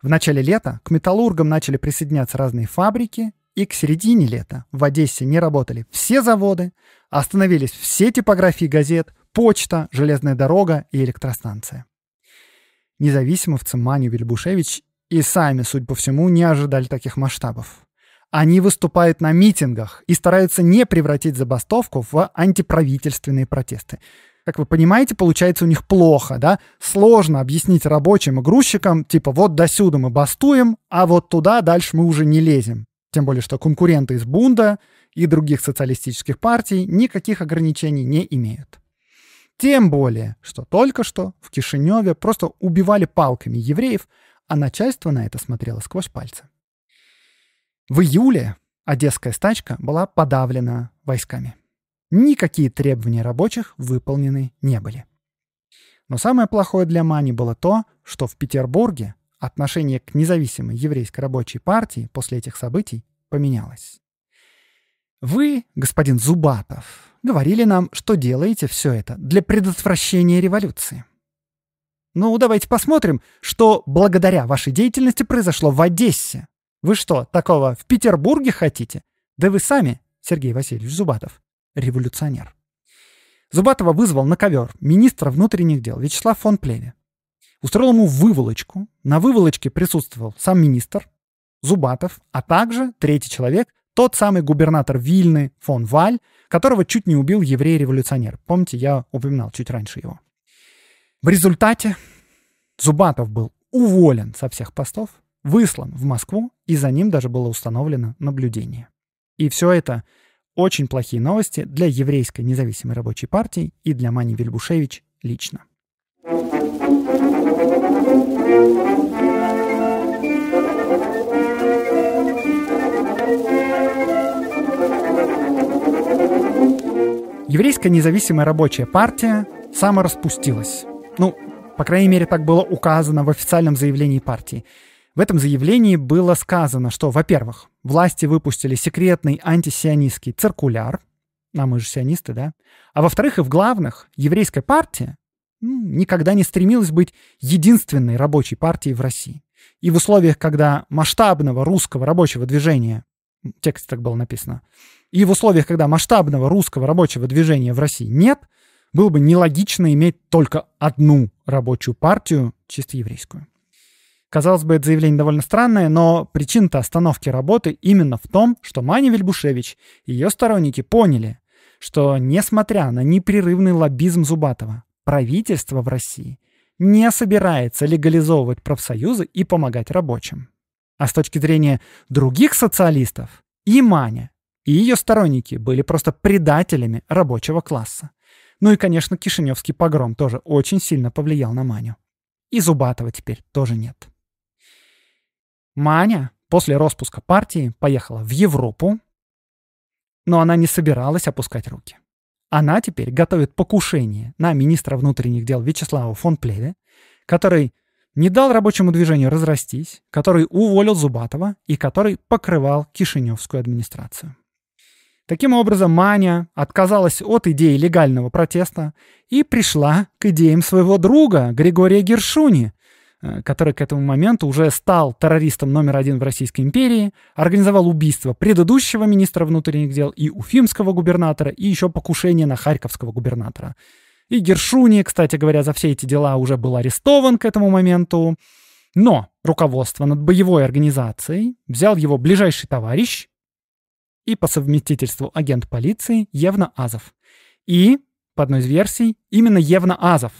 В начале лета к металлургам начали присоединяться разные фабрики, и к середине лета в Одессе не работали все заводы, а остановились все типографии газет, почта, железная дорога и электростанция. Независимовцы Маню Вильбушевич и сами, судя по всему, не ожидали таких масштабов. Они выступают на митингах и стараются не превратить забастовку в антиправительственные протесты. Как вы понимаете, получается у них плохо, да? Сложно объяснить рабочим и грузчикам, типа, вот до сюда мы бастуем, а вот туда дальше мы уже не лезем. Тем более, что конкуренты из Бунда и других социалистических партий никаких ограничений не имеют. Тем более, что только что в Кишиневе просто убивали палками евреев, а начальство на это смотрело сквозь пальцы. В июле одесская стачка была подавлена войсками. Никакие требования рабочих выполнены не были. Но самое плохое для Мани было то, что в Петербурге отношение к независимой еврейской рабочей партии после этих событий поменялось. Вы, господин Зубатов, говорили нам, что делаете все это для предотвращения революции. Ну, давайте посмотрим, что благодаря вашей деятельности произошло в Одессе вы что, такого в Петербурге хотите? Да вы сами, Сергей Васильевич Зубатов, революционер. Зубатова вызвал на ковер министра внутренних дел Вячеслав фон Плеве. Устроил ему выволочку. На выволочке присутствовал сам министр Зубатов, а также третий человек, тот самый губернатор Вильны фон Валь, которого чуть не убил еврей-революционер. Помните, я упоминал чуть раньше его. В результате Зубатов был уволен со всех постов, выслан в Москву, и за ним даже было установлено наблюдение. И все это очень плохие новости для еврейской независимой рабочей партии и для Мани Вильбушевич лично. Еврейская независимая рабочая партия самораспустилась. Ну, по крайней мере, так было указано в официальном заявлении партии. В этом заявлении было сказано, что, во-первых, власти выпустили секретный антисионистский циркуляр, а мы же сионисты, да, а во-вторых, и в главных, еврейская партия ну, никогда не стремилась быть единственной рабочей партией в России. И в условиях, когда масштабного русского рабочего движения, текст так было написано, и в условиях, когда масштабного русского рабочего движения в России нет, было бы нелогично иметь только одну рабочую партию, чисто еврейскую. Казалось бы, это заявление довольно странное, но причина-то остановки работы именно в том, что Маня Вильбушевич и ее сторонники поняли, что, несмотря на непрерывный лоббизм Зубатова, правительство в России не собирается легализовывать профсоюзы и помогать рабочим. А с точки зрения других социалистов, и Маня, и ее сторонники были просто предателями рабочего класса. Ну и, конечно, Кишиневский погром тоже очень сильно повлиял на Маню. И Зубатова теперь тоже нет. Маня после распуска партии поехала в Европу, но она не собиралась опускать руки. Она теперь готовит покушение на министра внутренних дел Вячеслава фон Плеве, который не дал рабочему движению разрастись, который уволил Зубатова и который покрывал Кишиневскую администрацию. Таким образом, Маня отказалась от идеи легального протеста и пришла к идеям своего друга Григория Гершуни, Э, который к этому моменту уже стал террористом номер один в Российской империи, организовал убийство предыдущего министра внутренних дел и уфимского губернатора, и еще покушение на харьковского губернатора. И Гершуни, кстати говоря, за все эти дела уже был арестован к этому моменту. Но руководство над боевой организацией взял его ближайший товарищ и по совместительству агент полиции Евна Азов. И, по одной из версий, именно Евна Азов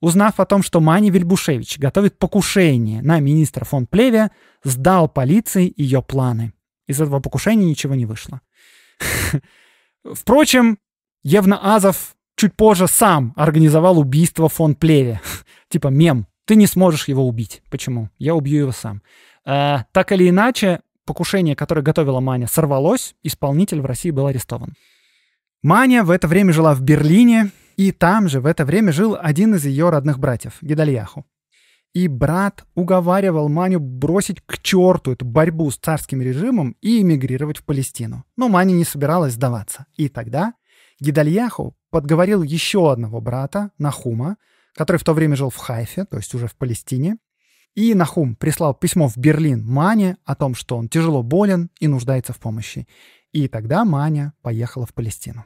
узнав о том, что Мани Вильбушевич готовит покушение на министра фон Плеве, сдал полиции ее планы. Из этого покушения ничего не вышло. [LAUGHS] Впрочем, Евна Азов чуть позже сам организовал убийство фон Плеве. [LAUGHS] типа мем. Ты не сможешь его убить. Почему? Я убью его сам. Э, так или иначе, покушение, которое готовила Маня, сорвалось. Исполнитель в России был арестован. Маня в это время жила в Берлине и там же в это время жил один из ее родных братьев, Гедальяху. И брат уговаривал Маню бросить к черту эту борьбу с царским режимом и эмигрировать в Палестину. Но Маня не собиралась сдаваться. И тогда Гидальяху подговорил еще одного брата, Нахума, который в то время жил в Хайфе, то есть уже в Палестине. И Нахум прислал письмо в Берлин Мане о том, что он тяжело болен и нуждается в помощи. И тогда Маня поехала в Палестину.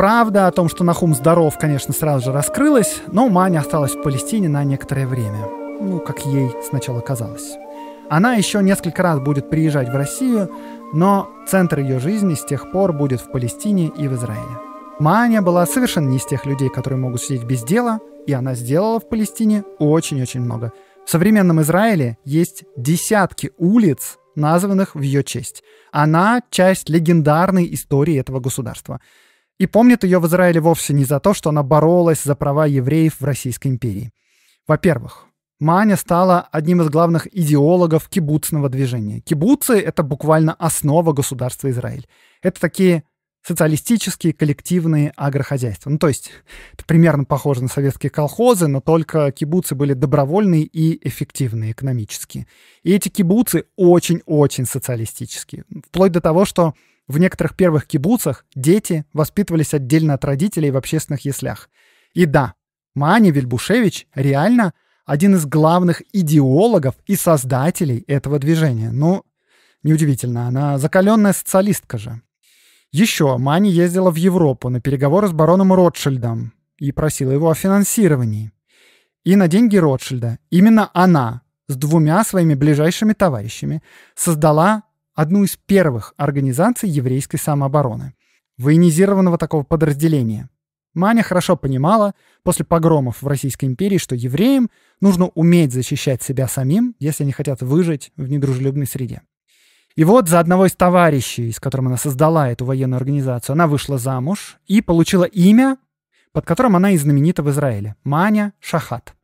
Правда о том, что Нахум здоров, конечно, сразу же раскрылась, но Маня осталась в Палестине на некоторое время. Ну, как ей сначала казалось. Она еще несколько раз будет приезжать в Россию, но центр ее жизни с тех пор будет в Палестине и в Израиле. Маня была совершенно не из тех людей, которые могут сидеть без дела, и она сделала в Палестине очень-очень много. В современном Израиле есть десятки улиц, названных в ее честь. Она часть легендарной истории этого государства и помнят ее в Израиле вовсе не за то, что она боролась за права евреев в Российской империи. Во-первых, Маня стала одним из главных идеологов кибуцного движения. Кибуцы — это буквально основа государства Израиль. Это такие социалистические коллективные агрохозяйства. Ну, то есть это примерно похоже на советские колхозы, но только кибуцы были добровольные и эффективные экономически. И эти кибуцы очень-очень социалистические. Вплоть до того, что в некоторых первых кибуцах дети воспитывались отдельно от родителей в общественных яслях. И да, Маани Вильбушевич реально один из главных идеологов и создателей этого движения. Ну, неудивительно, она закаленная социалистка же. Еще Мани ездила в Европу на переговоры с бароном Ротшильдом и просила его о финансировании. И на деньги Ротшильда именно она с двумя своими ближайшими товарищами создала одну из первых организаций еврейской самообороны, военизированного такого подразделения. Маня хорошо понимала после погромов в Российской империи, что евреям нужно уметь защищать себя самим, если они хотят выжить в недружелюбной среде. И вот за одного из товарищей, с которым она создала эту военную организацию, она вышла замуж и получила имя, под которым она и знаменита в Израиле – Маня Шахат.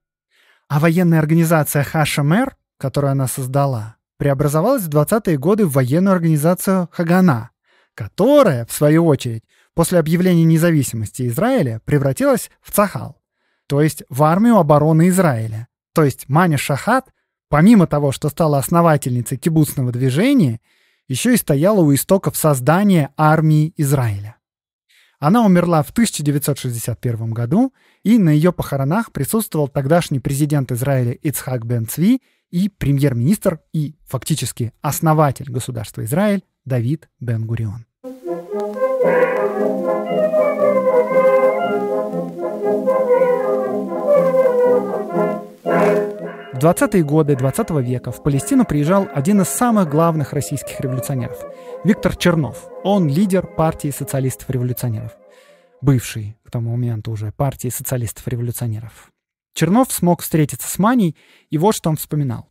А военная организация Хашемер, которую она создала, преобразовалась в 20-е годы в военную организацию Хагана, которая, в свою очередь, после объявления независимости Израиля превратилась в Цахал, то есть в армию обороны Израиля. То есть Маня Шахат, помимо того, что стала основательницей кибуцного движения, еще и стояла у истоков создания армии Израиля. Она умерла в 1961 году, и на ее похоронах присутствовал тогдашний президент Израиля Ицхак Бен Цви и премьер-министр и фактически основатель государства Израиль Давид Бен-Гурион. В 20-е годы 20 -го века в Палестину приезжал один из самых главных российских революционеров – Виктор Чернов. Он лидер партии социалистов-революционеров. Бывший к тому моменту уже партии социалистов-революционеров. Чернов смог встретиться с Маней, и вот что он вспоминал.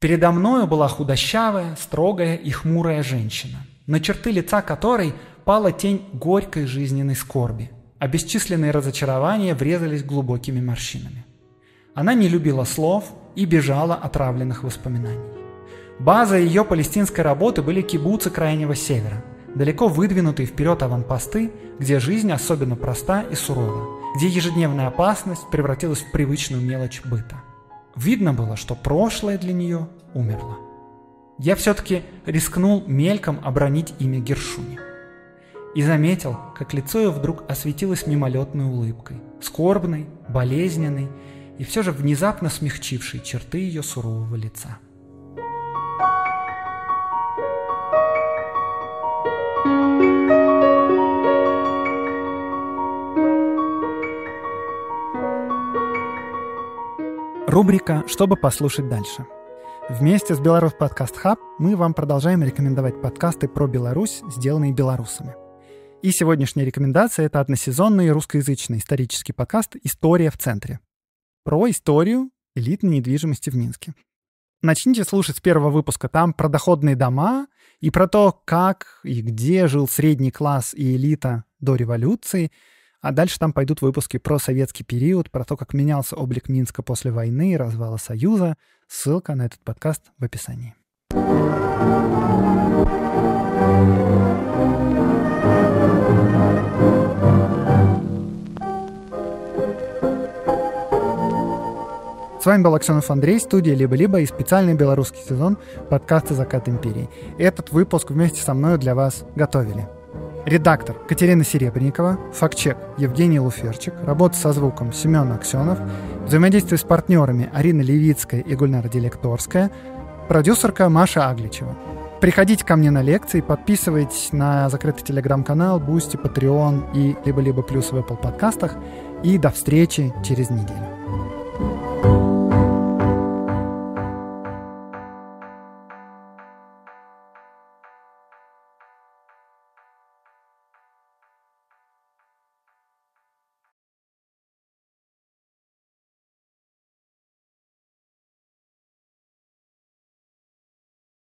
«Передо мною была худощавая, строгая и хмурая женщина, на черты лица которой пала тень горькой жизненной скорби, а бесчисленные разочарования врезались глубокими морщинами. Она не любила слов и бежала отравленных воспоминаний. База ее палестинской работы были кибуцы Крайнего Севера, далеко выдвинутые вперед аванпосты, где жизнь особенно проста и сурова, где ежедневная опасность превратилась в привычную мелочь быта. Видно было, что прошлое для нее умерло. Я все-таки рискнул мельком обронить имя Гершуни. И заметил, как лицо ее вдруг осветилось мимолетной улыбкой, скорбной, болезненной и все же внезапно смягчившей черты ее сурового лица. Рубрика «Чтобы послушать дальше». Вместе с Беларусь Подкаст Хаб мы вам продолжаем рекомендовать подкасты про Беларусь, сделанные белорусами. И сегодняшняя рекомендация — это односезонный русскоязычный исторический подкаст «История в центре» про историю элитной недвижимости в Минске. Начните слушать с первого выпуска. Там про доходные дома и про то, как и где жил средний класс и элита до революции — а дальше там пойдут выпуски про советский период, про то, как менялся облик Минска после войны и развала Союза. Ссылка на этот подкаст в описании. С вами был Аксенов Андрей, студия «Либо-либо» и специальный белорусский сезон подкаста «Закат империи». Этот выпуск вместе со мной для вас готовили Редактор Катерина Серебренникова, фактчек Евгений Луферчик, работа со звуком Семен Аксенов, взаимодействие с партнерами Арина Левицкая и Гульнара Делекторская, продюсерка Маша Агличева. Приходите ко мне на лекции, подписывайтесь на закрытый телеграм-канал, Бусти, Patreon и либо-либо плюс в Apple подкастах. И до встречи через неделю.